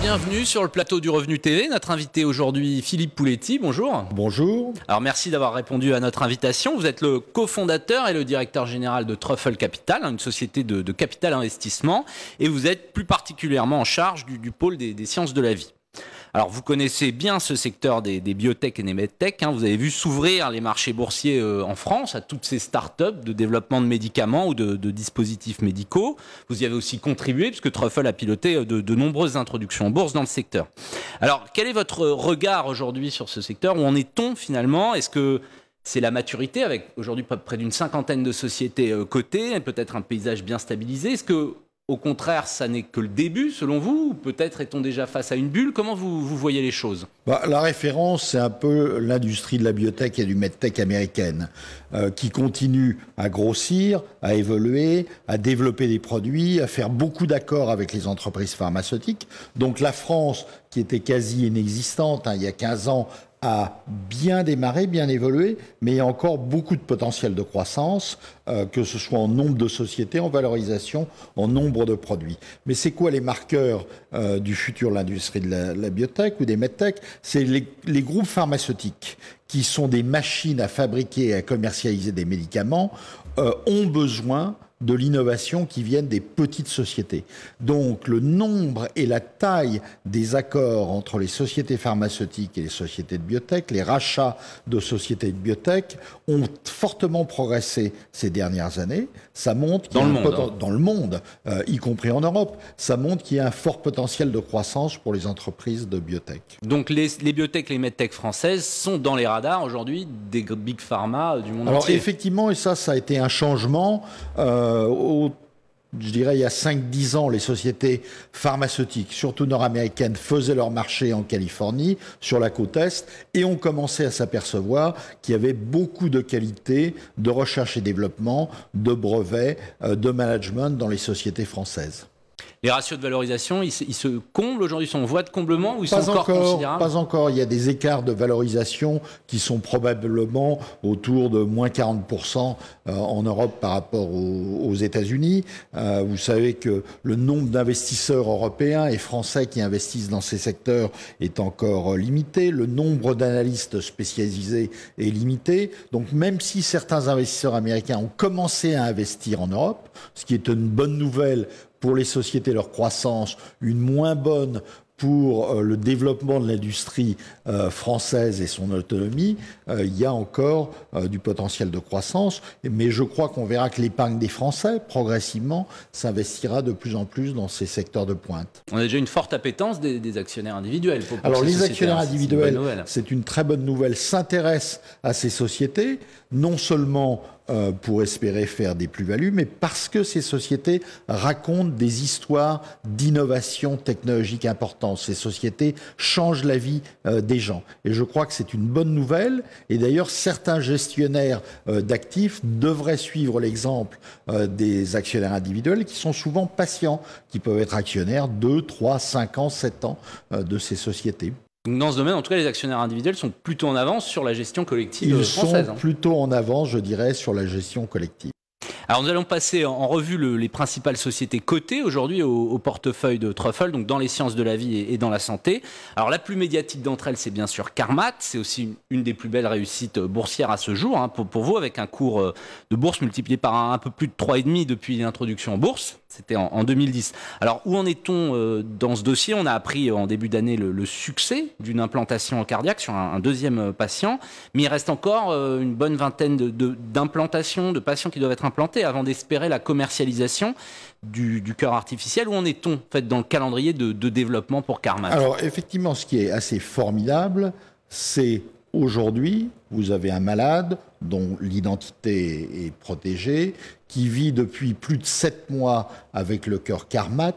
bienvenue sur le plateau du Revenu TV. Notre invité aujourd'hui, Philippe Pouletti. Bonjour. Bonjour. Alors merci d'avoir répondu à notre invitation. Vous êtes le cofondateur et le directeur général de Truffle Capital, hein, une société de, capital investissement, et vous êtes plus particulièrement en charge du, pôle des sciences de la vie. Alors vous connaissez bien ce secteur des, des biotech et des medtech. Hein. Vous avez vu s'ouvrir les marchés boursiers euh, en France à toutes ces start-up de développement de médicaments ou de, dispositifs médicaux. Vous y avez aussi contribué puisque Truffle a piloté euh, de, nombreuses introductions en bourse dans le secteur. Alors quel est votre regard aujourd'hui sur ce secteur Où en est-on finalement Est-ce que c'est la maturité, avec aujourd'hui près d'une cinquantaine de sociétés euh, cotées, peut-être un paysage bien stabilisé. ce que au contraire, ça n'est que le début, selon vous Peut-être est-on déjà face à une bulle Comment vous, vous voyez les choses bah, La référence, c'est un peu l'industrie de la biotech et du medtech américaine, euh, qui continue à grossir, à évoluer, à développer des produits, à faire beaucoup d'accords avec les entreprises pharmaceutiques. Donc la France, qui était quasi inexistante hein, il y a 15 ans, a bien démarré, bien évolué, mais il y a encore beaucoup de potentiel de croissance, euh, que ce soit en nombre de sociétés, en valorisation, en nombre de produits. Mais c'est quoi les marqueurs euh, du futur de l'industrie de la, biotech ou des medtech C'est les, groupes pharmaceutiques qui sont des machines à fabriquer et à commercialiser des médicaments, euh, ont besoin de l'innovation qui viennent des petites sociétés. Donc le nombre et la taille des accords entre les sociétés pharmaceutiques et les sociétés de biotech, les rachats de sociétés de biotech ont fortement progressé ces dernières années. Ça montre hein. dans, le monde, dans le monde, y compris en Europe, ça montre qu'il y a un fort potentiel de croissance pour les entreprises de biotech. Donc les, les biotech, les medtech françaises sont dans les radars aujourd'hui des big pharma euh, du monde entier. Alors effectivement, et ça, ça a été un changement. Euh, euh, je dirais, il y a 5-10 ans, les sociétés pharmaceutiques, surtout nord-américaines, faisaient leur marché en Californie, sur la côte Est, et on commençait à s'apercevoir qu'il y avait beaucoup de qualités de recherche et développement, de brevets, euh, de management dans les sociétés françaises les ratios de valorisation, ils, se comblent aujourd'hui Sont en voie de comblement ou ils pas sont encore, encore considérables Pas encore. Il y a des écarts de valorisation qui sont probablement autour de moins 40% euh, en Europe par rapport aux, aux États-Unis. Euh, vous savez que le nombre d'investisseurs européens et français qui investissent dans ces secteurs est encore euh, limité. Le nombre d'analystes spécialisés est limité. Donc même si certains investisseurs américains ont commencé à investir en Europe, ce qui est une bonne nouvelle pour les sociétés, leur croissance, une moins bonne pour euh, le développement de l'industrie euh, française et son autonomie, euh, il y a encore du potentiel de croissance, mais je crois qu'on verra que l'épargne des Français, progressivement, s'investira de plus en plus dans ces secteurs de pointe. On a déjà une forte appétence des, actionnaires individuels. Alors les actionnaires hein. individuels, c'est une très bonne nouvelle, s'intéressent à ces sociétés, non seulement euh, pour espérer faire des plus-values, mais parce que ces sociétés racontent des histoires d'innovation technologique importante. Ces sociétés changent la vie euh, des gens. Et je crois que c'est une bonne nouvelle. Et d'ailleurs, certains gestionnaires euh, d'actifs devraient suivre l'exemple des actionnaires individuels qui sont souvent patients, qui peuvent être actionnaires 2, 3, 5 ans, 7 ans de ces sociétés dans ce domaine, en tout cas, les actionnaires individuels sont plutôt en avance sur la gestion collective euh, française. Ils hein. sont plutôt en avance, je dirais, sur la gestion collective. Alors nous allons passer en revue les principales sociétés cotées aujourd'hui au, portefeuille de Truffle, donc dans les sciences de la vie et, dans la santé. Alors la plus médiatique d'entre elles, c'est bien sûr Carmat. C'est aussi une, des plus belles réussites euh, boursières à ce jour hein, pour, vous, avec un cours euh, de bourse multiplié par un, un peu plus de 3,5 depuis l'introduction en bourse. C'était en, 2010. Alors où en est-on euh, dans ce dossier On a appris euh, en début d'année le, succès d'une implantation cardiaque sur un, deuxième euh, patient, mais il reste encore une bonne vingtaine d'implantations, de, patients qui doivent être implantés avant d'espérer la commercialisation du, cœur artificiel. Où en est-on fait, dans le calendrier de, de développement pour Carmat Alors effectivement, ce qui est assez formidable, c'est Aujourd'hui, vous avez un malade dont l'identité est protégée, qui vit depuis plus de sept mois avec le cœur karmat,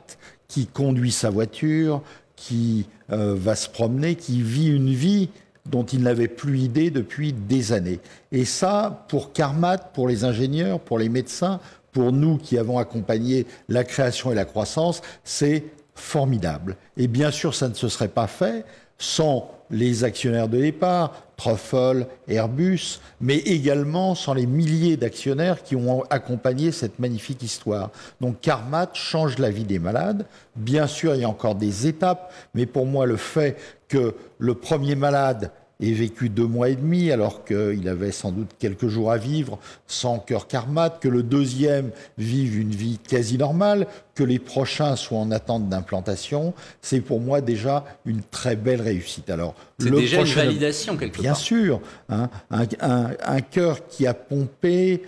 qui conduit sa voiture, qui euh, va se promener, qui vit une vie dont il n'avait plus idée depuis des années. Et ça, pour Karmat, pour les ingénieurs, pour les médecins, pour nous qui avons accompagné la création et la croissance, c'est formidable. Et bien sûr, ça ne se serait pas fait sans les actionnaires de départ, Truffle, Airbus, mais également sans les milliers d'actionnaires qui ont accompagné cette magnifique histoire. Donc Carmat change la vie des malades. Bien sûr, il y a encore des étapes, mais pour moi, le fait que le premier malade et vécu deux mois et demi alors qu'il avait sans doute quelques jours à vivre sans cœur karmate, que le deuxième vive une vie quasi normale, que les prochains soient en attente d'implantation, c'est pour moi déjà une très belle réussite. Alors, c'est déjà une validation quelque bien part. Bien sûr, hein. un, un, un cœur qui a pompé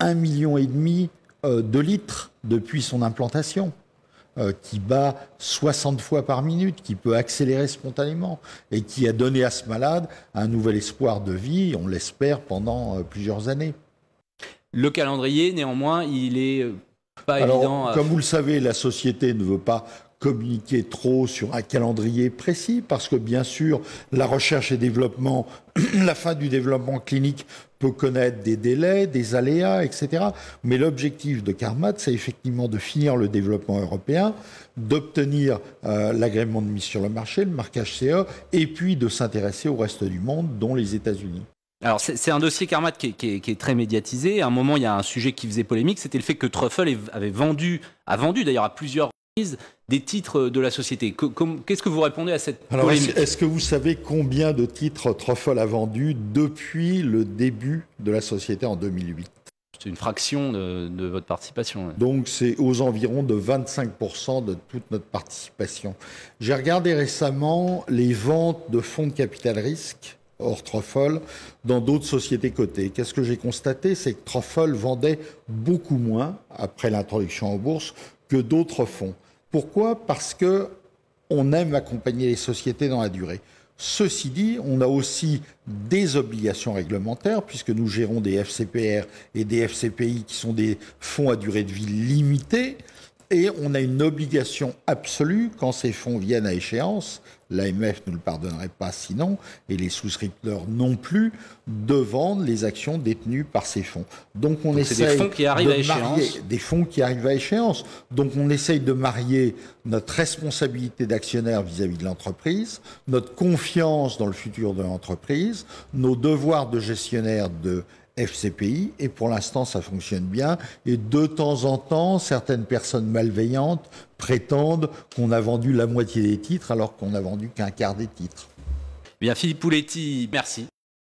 un million et demi euh, de litres depuis son implantation. Euh, qui bat 60 fois par minute, qui peut accélérer spontanément et qui a donné à ce malade un nouvel espoir de vie, on l'espère, pendant euh, plusieurs années. Le calendrier, néanmoins, il est euh, pas évident. Comme vous le savez, la société ne veut pas communiquer trop sur un calendrier précis, parce que bien sûr, la recherche et développement, la fin du développement clinique peut connaître des délais, des aléas, etc. Mais l'objectif de Carmat, c'est effectivement de finir le développement européen, d'obtenir euh, l'agrément de mise sur le marché, le marquage CE, et puis de s'intéresser au reste du monde, dont les États-Unis. Alors c'est un dossier Carmat qui est, qui est, très médiatisé. À un moment, il y a un sujet qui faisait polémique, c'était le fait que Truffle avait vendu, a vendu d'ailleurs à plusieurs des titres de la société. Qu'est-ce que vous répondez à cette Alors, Est-ce que vous savez combien de titres Truffle a vendu depuis le début de la société en 2008 c'est une fraction de, de votre participation. Donc c'est aux environs de 25% de toute notre participation. J'ai regardé récemment les ventes de fonds de capital risque hors Truffle dans d'autres sociétés cotées. Qu'est-ce que j'ai constaté C'est que Truffle vendait beaucoup moins après l'introduction en bourse que d'autres fonds. Pourquoi Parce que on aime accompagner les sociétés dans la durée. Ceci dit, on a aussi des obligations réglementaires, puisque nous gérons des FCPR et des FCPI qui sont des fonds à durée de vie limitée. Et on a une obligation absolue, quand ces fonds viennent à échéance, l'AMF ne le pardonnerait pas sinon, et les souscripteurs non plus, de vendre les actions détenues par ces fonds. Donc on qui de à Marier, des fonds qui arrivent à échéance. Donc on essaye de marier notre responsabilité d'actionnaire vis-à-vis de l'entreprise, notre confiance dans le futur de l'entreprise, nos devoirs de gestionnaire de FCPI et pour l'instant ça fonctionne bien et de temps en temps certaines personnes malveillantes prétendent qu'on a vendu la moitié des titres alors qu'on a vendu qu'un quart des titres. Bien Philippe Pouletti, merci.